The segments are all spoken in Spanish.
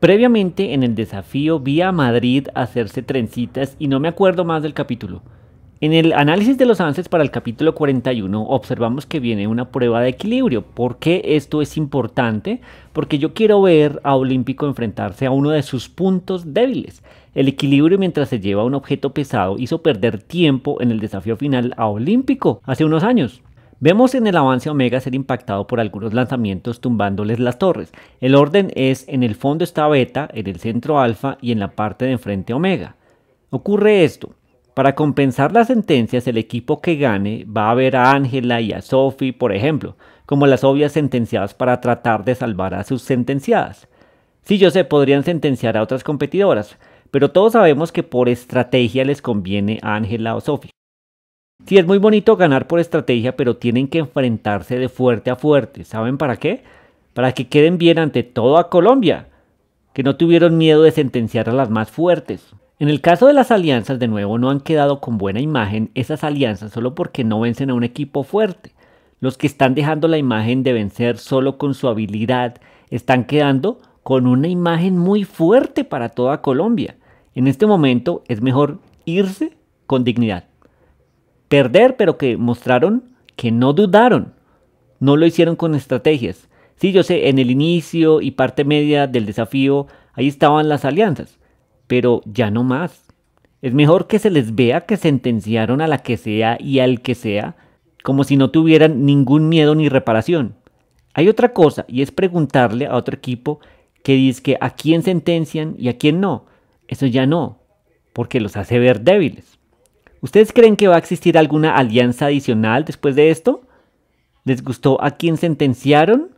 Previamente en el desafío vi a Madrid hacerse trencitas y no me acuerdo más del capítulo. En el análisis de los avances para el capítulo 41 observamos que viene una prueba de equilibrio. ¿Por qué esto es importante? Porque yo quiero ver a Olímpico enfrentarse a uno de sus puntos débiles. El equilibrio mientras se lleva un objeto pesado hizo perder tiempo en el desafío final a Olímpico hace unos años. Vemos en el avance Omega ser impactado por algunos lanzamientos tumbándoles las torres. El orden es en el fondo está Beta, en el centro Alfa y en la parte de enfrente Omega. Ocurre esto. Para compensar las sentencias, el equipo que gane va a ver a Ángela y a Sophie, por ejemplo, como las obvias sentenciadas para tratar de salvar a sus sentenciadas. Sí, yo sé, podrían sentenciar a otras competidoras, pero todos sabemos que por estrategia les conviene a Ángela o Sophie. Sí, es muy bonito ganar por estrategia, pero tienen que enfrentarse de fuerte a fuerte. ¿Saben para qué? Para que queden bien ante toda a Colombia, que no tuvieron miedo de sentenciar a las más fuertes. En el caso de las alianzas, de nuevo, no han quedado con buena imagen esas alianzas solo porque no vencen a un equipo fuerte. Los que están dejando la imagen de vencer solo con su habilidad están quedando con una imagen muy fuerte para toda Colombia. En este momento es mejor irse con dignidad perder, pero que mostraron que no dudaron. No lo hicieron con estrategias. Sí, yo sé, en el inicio y parte media del desafío, ahí estaban las alianzas, pero ya no más. Es mejor que se les vea que sentenciaron a la que sea y al que sea, como si no tuvieran ningún miedo ni reparación. Hay otra cosa, y es preguntarle a otro equipo que dice que a quién sentencian y a quién no. Eso ya no, porque los hace ver débiles. ¿Ustedes creen que va a existir alguna alianza adicional después de esto? ¿Les gustó a quién sentenciaron?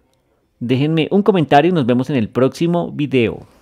Déjenme un comentario y nos vemos en el próximo video.